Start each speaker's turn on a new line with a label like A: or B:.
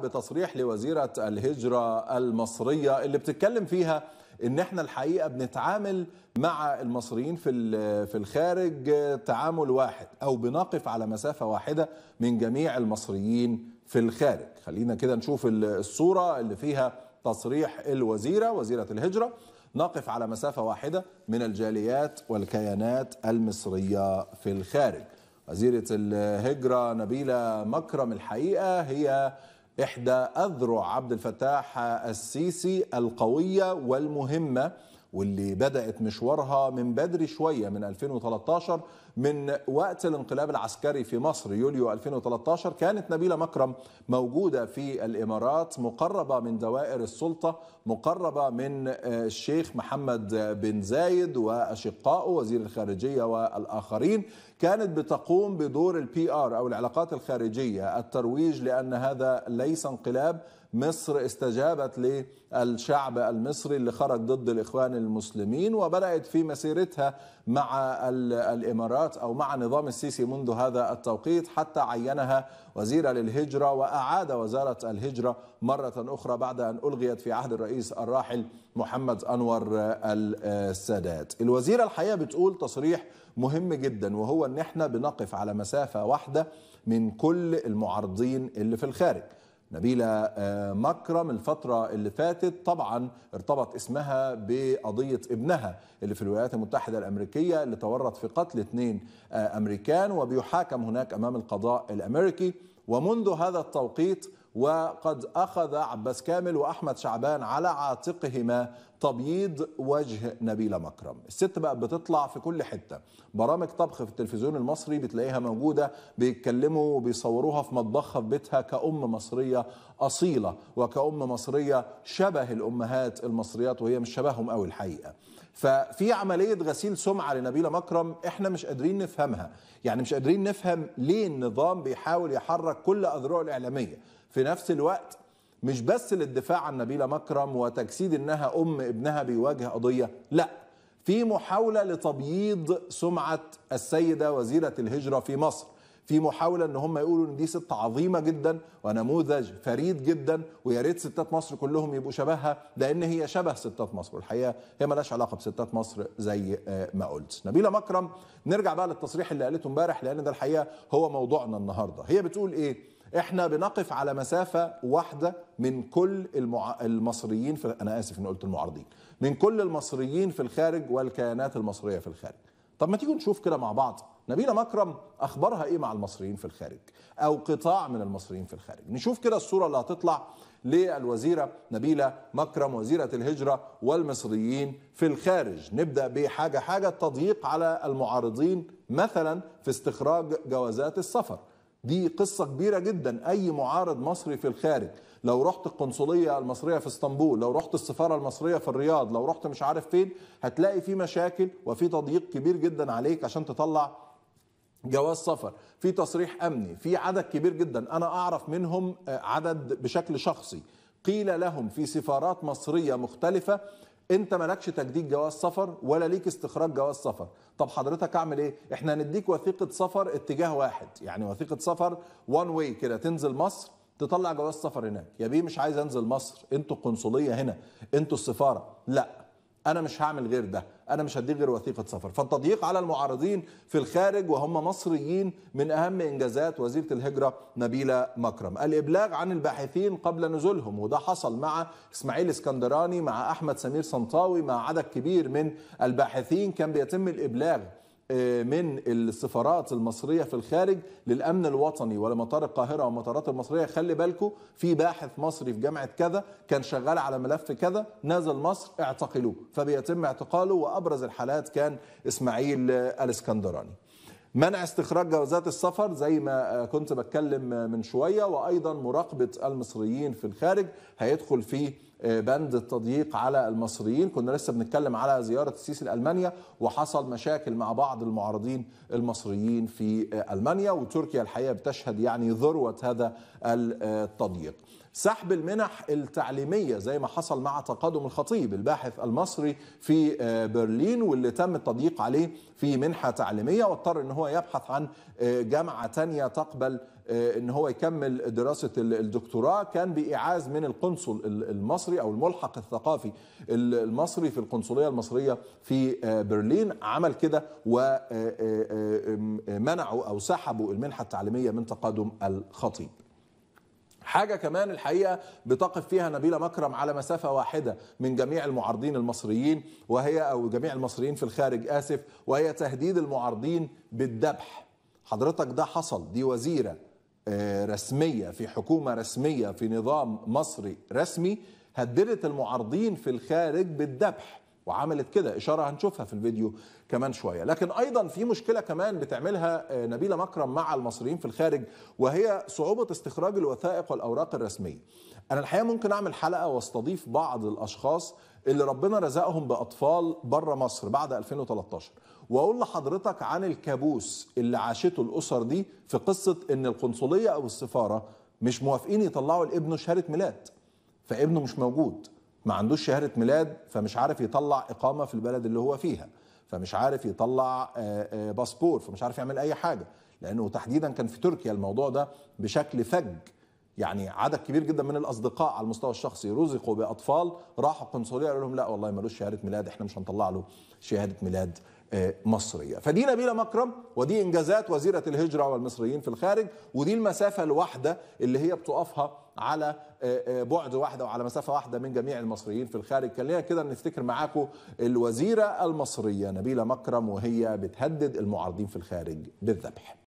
A: بتصريح لوزيرة الهجرة المصرية اللي بتتكلم فيها ان احنا الحقيقة بنتعامل مع المصريين في في الخارج تعامل واحد او بنقف على مسافة واحدة من جميع المصريين في الخارج خلينا كده نشوف الصورة اللي فيها تصريح الوزيرة وزيرة الهجرة نقف على مسافة واحدة من الجاليات والكيانات المصرية في الخارج وزيرة الهجرة نبيلة مكرم الحقيقة هي إحدى أذرع عبد الفتاح السيسي القوية والمهمة واللي بدأت مشوارها من بدري شوية من 2013 من وقت الانقلاب العسكري في مصر يوليو 2013 كانت نبيلة مكرم موجودة في الإمارات مقربة من دوائر السلطة مقربة من آه، الشيخ محمد بن زايد وأشقائه وزير الخارجية والآخرين كانت بتقوم بدور البي آر أو العلاقات الخارجية الترويج لأن هذا ليس انقلاب مصر استجابت للشعب المصري اللي خرج ضد الإخوان المسلمين وبدأت في مسيرتها مع الإمارات أو مع نظام السيسي منذ هذا التوقيت حتى عينها وزيرة للهجرة وأعاد وزارة الهجرة مرة أخرى بعد أن ألغيت في عهد الرئيس الراحل محمد أنور السادات الوزيرة الحقيقة بتقول تصريح مهم جدا وهو أن احنا بنقف على مسافة واحدة من كل المعارضين اللي في الخارج نبيلة آه، مكرم الفترة اللي فاتت طبعا ارتبط اسمها بقضية ابنها اللي في الولايات المتحدة الأمريكية اللي تورط في قتل اثنين آه، أمريكان وبيحاكم هناك أمام القضاء الأمريكي ومنذ هذا التوقيت وقد أخذ عباس كامل وأحمد شعبان على عاتقهما تبييض وجه نبيلة مكرم الست بقى بتطلع في كل حتة برامج طبخ في التلفزيون المصري بتلاقيها موجودة بيتكلموا وبيصوروها في مطبخها في بيتها كأم مصرية أصيلة وكأم مصرية شبه الأمهات المصريات وهي مش شبههم قوي الحقيقة ففي عملية غسيل سمعة لنبيلة مكرم احنا مش قادرين نفهمها يعني مش قادرين نفهم ليه النظام بيحاول يحرك كل أذرعه الإعلامية في نفس الوقت مش بس للدفاع عن نبيلة مكرم وتجسيد انها ام ابنها بيواجه قضية لا في محاولة لتبييض سمعة السيدة وزيرة الهجرة في مصر في محاولة ان هم يقولوا ان دي ست عظيمة جدا ونموذج فريد جدا ويا ريت ستات مصر كلهم يبقوا شبهها لان هي شبه ستات مصر والحقيقة هي مالهاش علاقة بستات مصر زي آه، ما قلت. نبيلة مكرم نرجع بقى للتصريح اللي قالته امبارح لان ده الحقيقة هو موضوعنا النهاردة. هي بتقول ايه؟ احنا بنقف على مسافة واحدة من كل المع... المصريين في انا اسف ان قلت المعارضين من كل المصريين في الخارج والكيانات المصرية في الخارج طب ما تيجوا نشوف كده مع بعض نبيلة مكرم اخبارها ايه مع المصريين في الخارج او قطاع من المصريين في الخارج نشوف كده الصورة اللي هتطلع للوزيرة نبيلة مكرم وزيرة الهجرة والمصريين في الخارج نبدأ بحاجة حاجة التضييق على المعارضين مثلا في استخراج جوازات السفر دي قصة كبيرة جدا أي معارض مصري في الخارج لو رحت القنصلية المصرية في اسطنبول لو رحت السفارة المصرية في الرياض لو رحت مش عارف فين هتلاقي في مشاكل وفي تضييق كبير جدا عليك عشان تطلع جواز سفر في تصريح أمني في عدد كبير جدا أنا أعرف منهم آه، عدد بشكل شخصي قيل لهم في سفارات مصرية مختلفة انت مالكش تجديد جواز سفر ولا ليك استخراج جواز سفر طب حضرتك اعمل ايه احنا هنديك وثيقه سفر اتجاه واحد يعني وثيقه سفر وان واي كده تنزل مصر تطلع جواز سفر هناك يا بيه مش عايز انزل مصر انتوا القنصليه هنا انتوا السفاره لا انا مش هعمل غير ده انا مش هديك غير وثيقه سفر فالتضييق على المعارضين في الخارج وهم مصريين من اهم انجازات وزيره الهجره نبيله مكرم الابلاغ عن الباحثين قبل نزولهم وده حصل مع اسماعيل اسكندراني مع احمد سمير صنطاوي مع عدد كبير من الباحثين كان بيتم الابلاغ من السفارات المصريه في الخارج للامن الوطني ولمطار القاهره ومطارات المصريه خلي بالكم في باحث مصري في جامعه كذا كان شغال على ملف كذا نزل مصر اعتقلوه فبيتم اعتقاله وابرز الحالات كان اسماعيل الاسكندراني. منع استخراج جوازات السفر زي ما كنت بتكلم من شويه وايضا مراقبه المصريين في الخارج هيدخل فيه آه، بند التضييق على المصريين كنا لسه بنتكلم على زيارة السيسي لألمانيا وحصل مشاكل مع بعض المعارضين المصريين في آه، ألمانيا وتركيا الحقيقة بتشهد يعني ذروة هذا التضييق سحب المنح التعليميه زي ما حصل مع تقدم الخطيب الباحث المصري في آه، برلين واللي تم التضييق عليه في منحه تعليميه واضطر ان هو يبحث عن جامعه تانية تقبل آه، ان هو يكمل دراسه الدكتوراه كان بايعاز من القنصل المصري او الملحق الثقافي المصري في القنصليه المصريه في آه، برلين عمل كده ومنعوا آه، او سحبوا المنحه التعليميه من تقادم الخطيب حاجة كمان الحقيقة بتقف فيها نبيلة مكرم على مسافة واحدة من جميع المعارضين المصريين وهي أو جميع المصريين في الخارج آسف وهي تهديد المعارضين بالذبح حضرتك ده حصل دي وزيرة رسميه في حكومه رسميه في نظام مصري رسمي هددت المعارضين في الخارج بالذبح وعملت كده اشاره هنشوفها في الفيديو كمان شويه لكن ايضا في مشكله كمان بتعملها آه، نبيله مكرم مع المصريين في الخارج وهي صعوبه استخراج الوثائق والاوراق الرسميه انا الحقيقه ممكن اعمل حلقه واستضيف بعض الاشخاص اللي ربنا رزقهم باطفال بره مصر بعد 2013 واقول لحضرتك عن الكابوس اللي عاشته الاسر دي في قصه ان القنصليه او السفاره مش موافقين يطلعوا لابنه شهاده ميلاد فابنه مش موجود ما عندوش شهاده ميلاد فمش عارف يطلع اقامه في البلد اللي هو فيها فمش عارف يطلع آه، آه، باسبور فمش عارف يعمل اي حاجه لانه تحديدا كان في تركيا الموضوع ده بشكل فج يعني عدد كبير جدا من الاصدقاء على المستوى الشخصي رزقوا باطفال راحوا القنصليه قالوا لهم لا والله ملوش شهاده ميلاد احنا مش هنطلع له شهاده ميلاد آه، مصرية فدي نبيلة مكرم ودي إنجازات وزيرة الهجرة والمصريين في الخارج ودي المسافة الواحدة اللي هي بتقفها على آه، آه، بعد واحدة وعلى مسافة واحدة من جميع المصريين في الخارج خلينا كده نفتكر معاكم الوزيرة المصرية نبيلة مكرم وهي بتهدد المعارضين في الخارج بالذبح